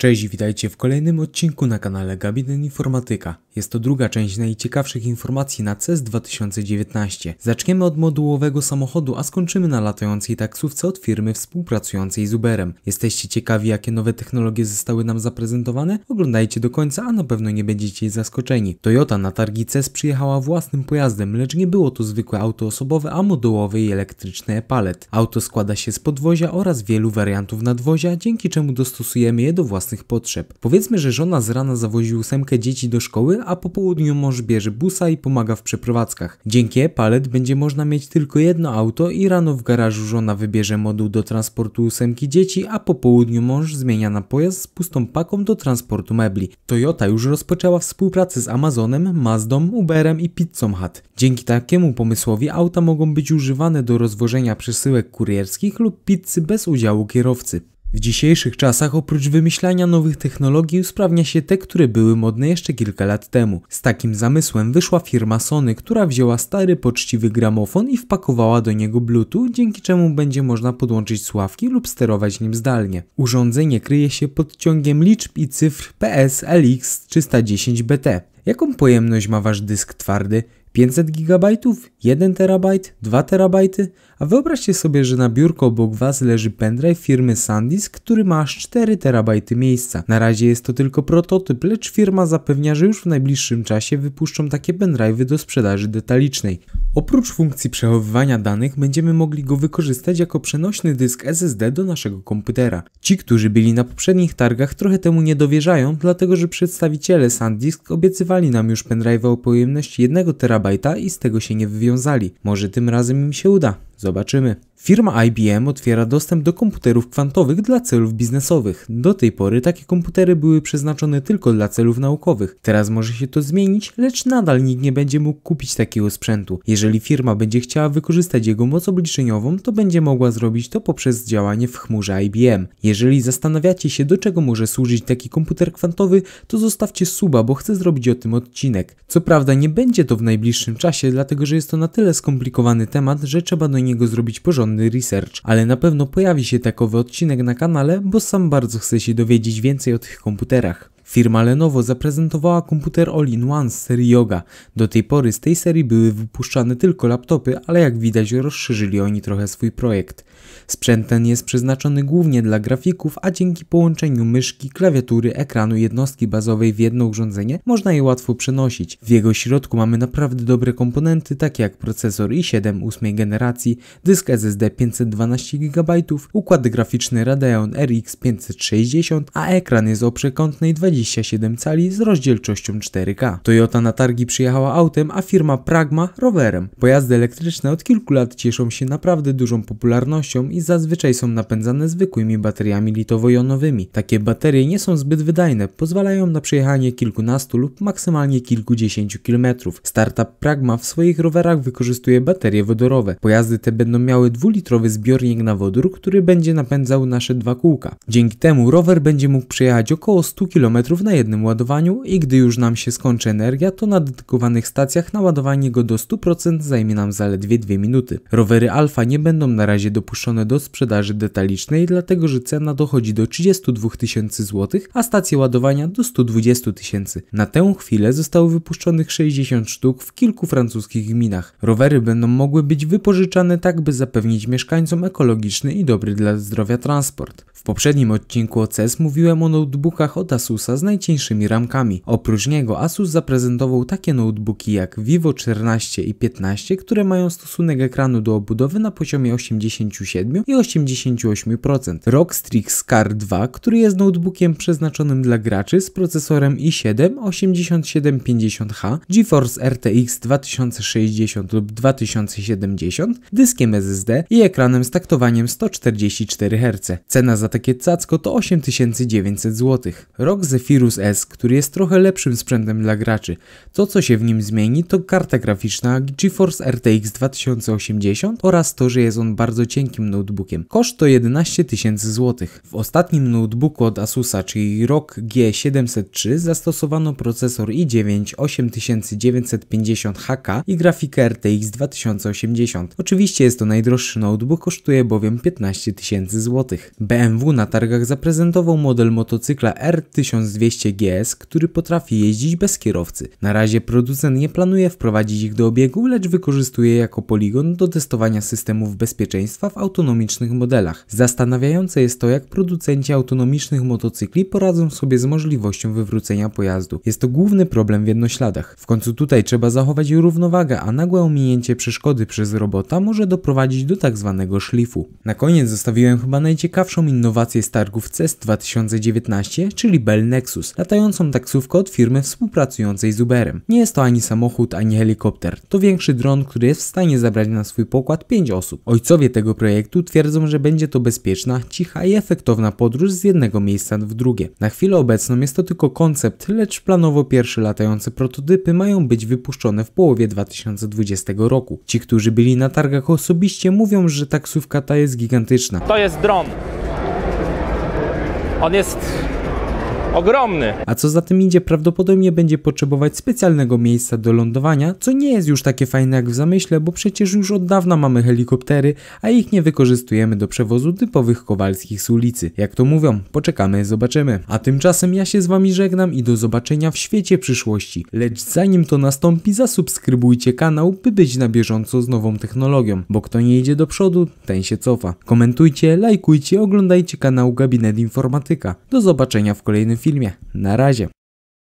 Cześć, witajcie w kolejnym odcinku na kanale Gabinet Informatyka. Jest to druga część najciekawszych informacji na CES 2019. Zaczniemy od modułowego samochodu, a skończymy na latającej taksówce od firmy współpracującej z Uberem. Jesteście ciekawi, jakie nowe technologie zostały nam zaprezentowane? Oglądajcie do końca, a na pewno nie będziecie zaskoczeni. Toyota na targi CES przyjechała własnym pojazdem, lecz nie było to zwykłe auto osobowe, a modułowy i elektryczny e-palet. Auto składa się z podwozia oraz wielu wariantów nadwozia, dzięki czemu dostosujemy je do własnych potrzeb. Powiedzmy, że żona z rana zawoził ósemkę dzieci do szkoły, a po południu mąż bierze busa i pomaga w przeprowadzkach. Dzięki e-palet będzie można mieć tylko jedno auto i rano w garażu żona wybierze moduł do transportu ósemki dzieci, a po południu mąż zmienia na pojazd z pustą paką do transportu mebli. Toyota już rozpoczęła współpracę z Amazonem, Mazdą, Uberem i Pizzą Hut. Dzięki takiemu pomysłowi auta mogą być używane do rozwożenia przesyłek kurierskich lub pizzy bez udziału kierowcy. W dzisiejszych czasach oprócz wymyślania nowych technologii usprawnia się te, które były modne jeszcze kilka lat temu. Z takim zamysłem wyszła firma Sony, która wzięła stary poczciwy gramofon i wpakowała do niego Bluetooth, dzięki czemu będzie można podłączyć sławki lub sterować nim zdalnie. Urządzenie kryje się pod ciągiem liczb i cyfr PSLX 310BT. Jaką pojemność ma wasz dysk twardy? 500 GB, 1 TB, 2 TB, a wyobraźcie sobie, że na biurko obok Was leży pendrive firmy SanDisk, który ma aż 4 TB miejsca. Na razie jest to tylko prototyp, lecz firma zapewnia, że już w najbliższym czasie wypuszczą takie pendrive'y do sprzedaży detalicznej. Oprócz funkcji przechowywania danych będziemy mogli go wykorzystać jako przenośny dysk SSD do naszego komputera. Ci, którzy byli na poprzednich targach trochę temu nie dowierzają, dlatego że przedstawiciele SanDisk obiecywali nam już pendrive'a o pojemności 1 TB Terabajta i z tego się nie wywiązali. Może tym razem im się uda. Zobaczymy. Firma IBM otwiera dostęp do komputerów kwantowych dla celów biznesowych. Do tej pory takie komputery były przeznaczone tylko dla celów naukowych. Teraz może się to zmienić, lecz nadal nikt nie będzie mógł kupić takiego sprzętu. Jeżeli firma będzie chciała wykorzystać jego moc obliczeniową, to będzie mogła zrobić to poprzez działanie w chmurze IBM. Jeżeli zastanawiacie się, do czego może służyć taki komputer kwantowy, to zostawcie suba, bo chcę zrobić o tym odcinek. Co prawda nie będzie to w najbliższym czasie, dlatego że jest to na tyle skomplikowany temat, że trzeba do niego niego zrobić porządny research, ale na pewno pojawi się takowy odcinek na kanale, bo sam bardzo chcę się dowiedzieć więcej o tych komputerach. Firma Lenovo zaprezentowała komputer All-in-One z serii Yoga. Do tej pory z tej serii były wypuszczane tylko laptopy, ale jak widać rozszerzyli oni trochę swój projekt. Sprzęt ten jest przeznaczony głównie dla grafików, a dzięki połączeniu myszki, klawiatury, ekranu jednostki bazowej w jedno urządzenie można je łatwo przenosić. W jego środku mamy naprawdę dobre komponenty takie jak procesor i7 8 generacji, dysk SSD 512 GB, układ graficzny Radeon RX 560, a ekran jest o przekątnej 20 27 cali z rozdzielczością 4K. Toyota na targi przyjechała autem, a firma Pragma rowerem. Pojazdy elektryczne od kilku lat cieszą się naprawdę dużą popularnością i zazwyczaj są napędzane zwykłymi bateriami litowo-jonowymi. Takie baterie nie są zbyt wydajne, pozwalają na przejechanie kilkunastu lub maksymalnie kilkudziesięciu kilometrów. Startup Pragma w swoich rowerach wykorzystuje baterie wodorowe. Pojazdy te będą miały dwulitrowy zbiornik na wodór, który będzie napędzał nasze dwa kółka. Dzięki temu rower będzie mógł przejechać około 100 km na jednym ładowaniu i gdy już nam się skończy energia, to na dedykowanych stacjach naładowanie go do 100% zajmie nam zaledwie 2 minuty. Rowery Alfa nie będą na razie dopuszczone do sprzedaży detalicznej, dlatego że cena dochodzi do 32 tysięcy złotych, a stacje ładowania do 120 tysięcy. Na tę chwilę zostało wypuszczonych 60 sztuk w kilku francuskich gminach. Rowery będą mogły być wypożyczane tak, by zapewnić mieszkańcom ekologiczny i dobry dla zdrowia transport. W poprzednim odcinku o CES mówiłem o notebookach od Asusa Asusa z najcieńszymi ramkami. Oprócz niego Asus zaprezentował takie notebooki jak Vivo 14 i 15, które mają stosunek ekranu do obudowy na poziomie 87 i 88%. Rockstrix Scar 2, który jest notebookiem przeznaczonym dla graczy z procesorem i7 8750H, GeForce RTX 2060 lub 2070, dyskiem SSD i ekranem z taktowaniem 144 Hz. Cena za takie cacko to 8900 zł. ROG ze Zephyrus S, który jest trochę lepszym sprzętem dla graczy. To co się w nim zmieni to karta graficzna GeForce RTX 2080 oraz to, że jest on bardzo cienkim notebookiem. Koszt to 11 tysięcy złotych. W ostatnim notebooku od Asusa, czyli ROG G703 zastosowano procesor i9 8950HK i grafikę RTX 2080. Oczywiście jest to najdroższy notebook, kosztuje bowiem 15 tysięcy złotych. BMW na targach zaprezentował model motocykla R1000 200 GS, który potrafi jeździć bez kierowcy. Na razie producent nie planuje wprowadzić ich do obiegu, lecz wykorzystuje jako poligon do testowania systemów bezpieczeństwa w autonomicznych modelach. Zastanawiające jest to, jak producenci autonomicznych motocykli poradzą sobie z możliwością wywrócenia pojazdu. Jest to główny problem w jednośladach. W końcu tutaj trzeba zachować równowagę, a nagłe ominięcie przeszkody przez robota może doprowadzić do tak zwanego szlifu. Na koniec zostawiłem chyba najciekawszą innowację z targów CES 2019, czyli Bell Lexus, latającą taksówkę od firmy współpracującej z Uberem. Nie jest to ani samochód, ani helikopter. To większy dron, który jest w stanie zabrać na swój pokład 5 osób. Ojcowie tego projektu twierdzą, że będzie to bezpieczna, cicha i efektowna podróż z jednego miejsca w drugie. Na chwilę obecną jest to tylko koncept, lecz planowo pierwsze latające prototypy mają być wypuszczone w połowie 2020 roku. Ci, którzy byli na targach osobiście mówią, że taksówka ta jest gigantyczna. To jest dron. On jest ogromny. A co za tym idzie, prawdopodobnie będzie potrzebować specjalnego miejsca do lądowania, co nie jest już takie fajne jak w zamyśle, bo przecież już od dawna mamy helikoptery, a ich nie wykorzystujemy do przewozu typowych kowalskich z ulicy. Jak to mówią, poczekamy, zobaczymy. A tymczasem ja się z wami żegnam i do zobaczenia w świecie przyszłości. Lecz zanim to nastąpi, zasubskrybujcie kanał, by być na bieżąco z nową technologią, bo kto nie idzie do przodu, ten się cofa. Komentujcie, lajkujcie, oglądajcie kanał Gabinet Informatyka. Do zobaczenia w kolejnym фильме. на разе.